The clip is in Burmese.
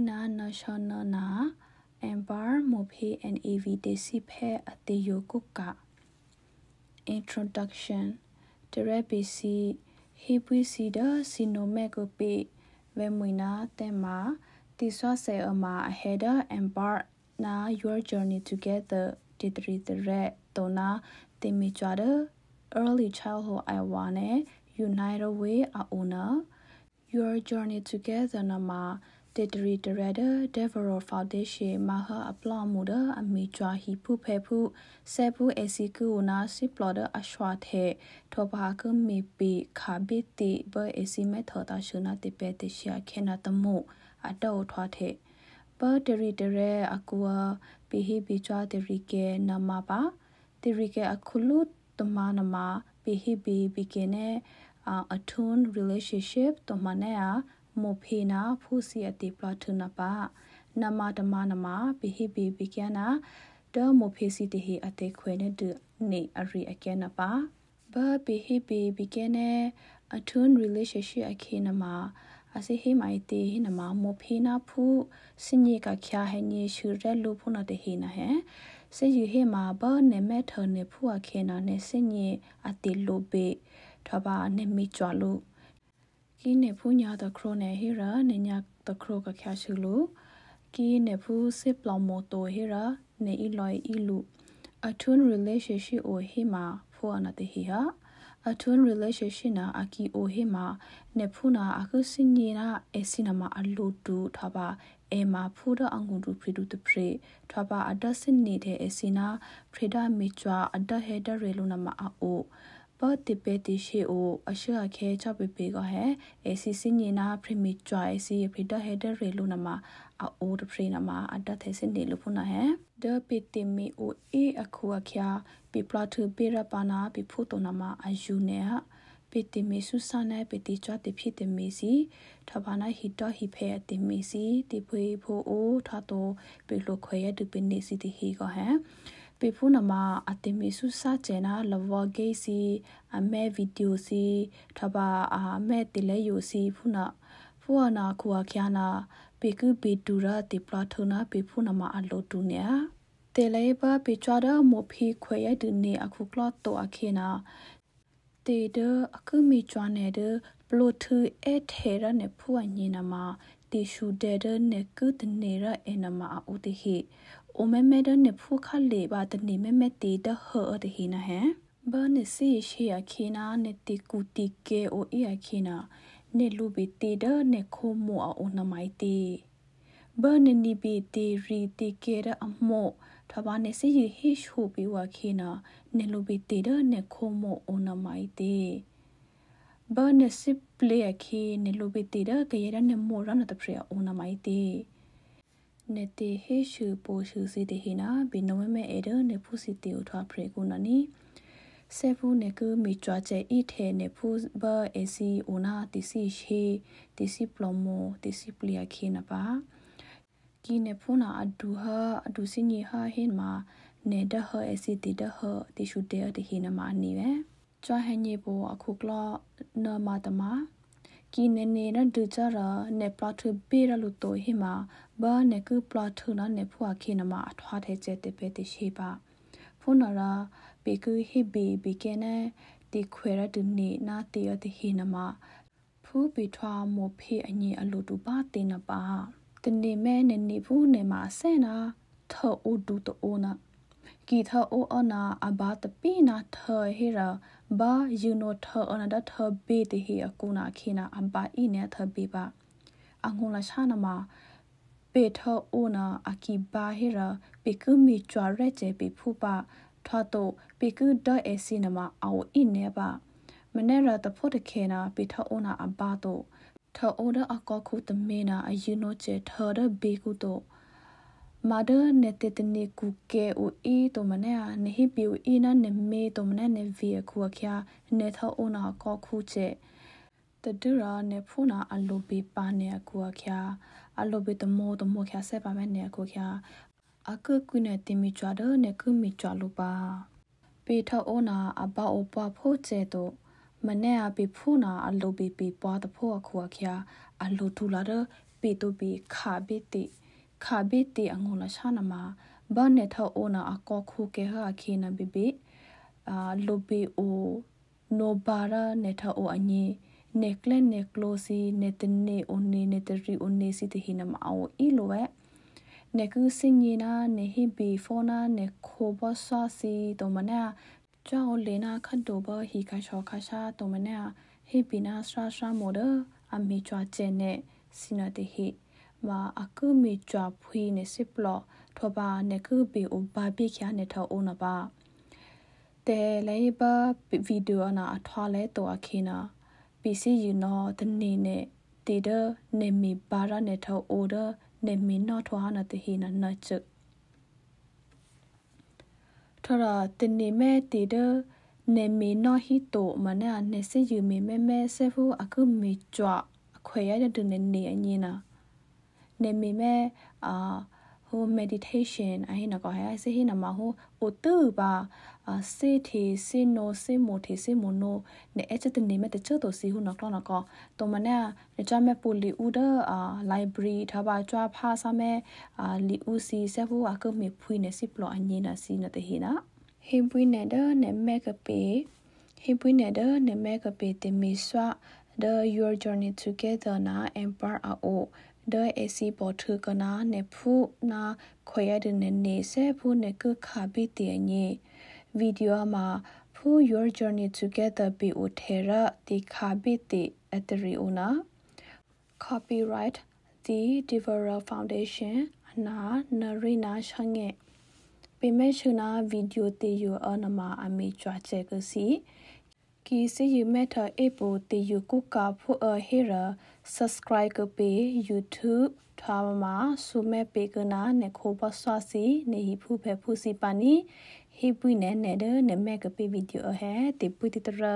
Na national na embar mopi and evidesi phe ate yoku ka introduction terapisi hebwi sida sinome ko pe vemuina tema tiswa se ama ahead embar na your journey together titri tere tona temi early childhood iwane unite we auna your journey together na ma Titri Terada Devoro Foundation Maha Apla Muda Ami Chwa Hi Phu Phe Phu Se Phu Esiku Na Si Ploda Ashwa The Thoba Ku Mi Pi Kha Bi Ti Ba Esi Me Tho Ta Shuna Ti Pe Ti Sha Khena Tamu Atau Thwa The Ba Titri Tere Akua Pi Hi Bi Chwa Titri Ke Nama Ba Titri Ke Akulu Tama Nama Pi Hi Bi Bi Ke Ne a attuned relationship to manaya မဖေနာဖူစီအတီပလထနပနမတမနမပိဟိပိပိကနာတောမဖေစီတဟိအတေခွေနေဒနေအရိအကနပဘပိဟိပိပိကနေအထွန်း relationship အခေနမအစိဟိမိုင်တေဟိနမမဖေနာဖူစညေကချာဟေညေရှုရဲလူဖုနတဟိနဟေစေယူဟိမာဘနေမဲထော်နေဖူအခေနာနေစညေအတေလိုပေထဘာနေမိကြလို့ကီနေဖူးညာတခရိုနေဟီရာနေညာတခရိုကခ ्या ရှူလူကီနေဖူးစစ်ပလောင်မိုတိုဟီရာနေအီလွိုင်အီလူအထွန်း relationship အိုဟီမာဖိုအနာတဟီဟာအထွန်း relationship နာအကီအိုဟီမာနေဖူးနာအခုစင်ညီနာအစီနာမအလူတူထပါအမဖူဒအငုံတူဖရီဒူတဖရီထွာပါအဒတ်စင်နေတဲ့အစီနာဖရီဒါမီချွာအဒတ်ဟက်ဒါရေလုနာမအိုဘော့တိပေတိရှိအို အရှုအခဲချော့ပေပေကဟဲအစီစင်ညနာပရမီကျွိုင်စီဖိတဟက်ဒရေလုနမအိုးတပရိနမအတသေစင်နေလုဖုနာဟဲဒပိတိမီအိုအေအခုအခါပိပလာထူပေရပါနာပိဖုတနမအယူနေဟာပေတိမေဆုဆာနိုင်ပေတိကြွတိဖြစ်တိမေစီထဘာနာဟိတဟိဖေတိမေစီတိဖွေဖိုအိုထတော့ပေလိုခွေရတုပနေစီတိဟိကဟံပေဖုနမအတိမီဆုစာကျနာလဝဂေးစီအမဲဗီဒီယိုစီထဘာအာမဲတိလဲယိုစီ ဖုနဖုနာခွာခ ्या နာ ပေကူပေတူရာတိပလာထနာပေဖုနမအလောတူနေတေလဲဘာပေချွာဒမဖီခွေရဒနေအခုကလတ်တောအခေနာတေဒအခုမီချွာနေဒပလုထအဲထေရနေဖုအညင်နမတီရှူတဲ့တဲ့ကုတနေရအနမအူတိဟိအိုမဲမဲတဲ့နေဖူခါလေပါတနေမဲမဲတီတဟောတဟိနာဟဲဘာနေစီရှိယခိနာနေတီကူတီကေအိုအီယခိနာနေလူဘီတီဒနေခိုမိုအိုနမိုင်တီဘာနေနီဘီတီရီတီကေရအမို့ထဘာနေစီဟိရှူဘီဝခိနာနေလူဘီတီဒနေခိုမိုအိုနမိုင်တီဘာနေစီပလေခိနေလူဘီတီဒကေရနေမိုရနတပရအိုနမိုင်တီနေတေဟေရှုပိုရှုစီတေဟိနာဘီနဝမဲအေဒနေဖုစီတေဥထွားဖရေကုနနီဆေဖုနေကုမီချွာချေဤထေနေဖုဘအေစီအိုနာတီစီရှေတီစီပလမိုတီစီပလီယာခေနပါကီနေဖုနာအဒူဟာအဒူစင်ညီဟာဟင်မာနေဒဟအေစီတီဒဟတီရှုတေတေဟိနမာနီပဲကျွာဟန်ညေဘောအခုကလောနမတမာကိနေနေရဒူကြရနေပလတ်ထဘေရလူတိုဟိမာဘာနေကပလတ်ထနာနေဖွာခိနမအထွားတဲ့ကျတဲ့ပဲတရှိပါဖုန်ရာပေကူဟိဘီဘီကနေတီခွေရဒူနေနာတီရတိဟိနမဖူပီထွာမောဖေအငိအလူတူပါတင်နပါတနေမဲနေနေဖူးနေမှာဆဲနာထောအူဒူတိုနာกีเธอโออนาอาบาตปีนาเธอเฮราบายูโนเธออนาดเธอเบติเฮอกูนาคีนาอัมบาอีเนเธอเบบาอังหุลชานามาเปเธอโอนาอากีบาเฮราเปกุมีจวาเรเจเปผู้ปาทวโตเปกุดเอซีนามาเอาอีเนบามเนราตะพุทธเคนาเปเธอโอนาอัมบาโตเธอโอดาอากอคุตเมนาอายูโนเจเธอเดเบกุโต mother ne te te ne ku ke o e to mane a ne hi pi o e na ne me to mane ne vi a ku a kya ne tho o na ko khu che te du ra ne pho na a lo be pa ne a ku a kya a lo be to mo to mo kya se pa me ne a ku kya a ku ku ne ti mi chwa do ne ku mi chwa lo pa pe tho o na a ba o pa pho che to မနဲ့အပိဖုနာအလိုပိပိပွားတဖို့အခုအခါအလိုထူလာတဲ့ပေတုပိခါပိတိခါဘီတီအငုံလရှာနမဘာနေထောအိုနာအကောခုကေဟာခေနဘီဘီအာလိုဘီအိုနိုဘာရာနေထောအိုအညေနေကလနေကလိုစီနေတနေအိုနေနေတရီအိုနေစီတဟိနမအိုအီလိုဝဲနေကုစင်ညေနာနေဟိဘီဖောနာနေခိုဘဆာစီတောမနာကြောင်းလေနာခတ်တိုဘဟီခါရှောခါရှာတောမနာဟိဘီနာစရာစရာမော်ဒအမီချွာချေနေစီနာတဟိမာအကုမီကြွားဖွေးနေစစ်ပလော့ထဘာနေကုပေအိုဘာပိခရနေထောအိုနပါတဲလဲဘဗီဒီယိုနာအထွာလဲတော်ခေနာ PC ယူနော်တနေနဲ့တေဒနေမီဘာရနေထောအိုဒနေမီနော်ထွာနာတဟိနာနာချထရာတနေမဲ့တေဒနေမီနော်ဟီတိုမနာနေစယူမီမဲမဲဆေဖူအခုမီကြွအခွေရတဲ့တနေနေအညင်းနာနေမိမဲ့အာဟို meditation အဟိနကောဟဲစေဟိနမဟိုအိုတူပါစေတီစေနိုစေမိုတီစေမိုနိုနေအချက်တနေမဲ့တချို့တို့စီဟုနော်ကောနော်ကောတုံမနဲ့နေချမဲ့ပူလီဦးဒအာ library ထားပါကြွားဖားဆမဲ့အာလီဦးစီဆက်ဖို့အကုမေဖွေးနေစီပလောအညင်းနာစီနတဟိနာဟင်ပွေးနေတော့နေမဲ့ကပေဟင်ပွေးနေတော့နေမဲ့ကပေတင်မီဆွာ the your journey together na empower our ဒဲအစီပေါ်ထကနာနေဖူနာခွေရဒနေနေဆေဖူနေကခါဘီတေညေဗီဒီယိုမှာဖူ your journey together be uthera ti khabiti atriona copyright the devora foundation နာနရိနာရှငေပေမေရှုနာဗီဒီယိုတေယောအနမအမေကြွားချက်ကစီ ki se yu meta epo ti yu ku ka phu a hera subscribe ko pe youtube thawa ma su me pe ko na ne kho ba swa si ne hi phu phe phu si pa ni hi pui ne ne de ne me ko pe video a he ti pui ti tra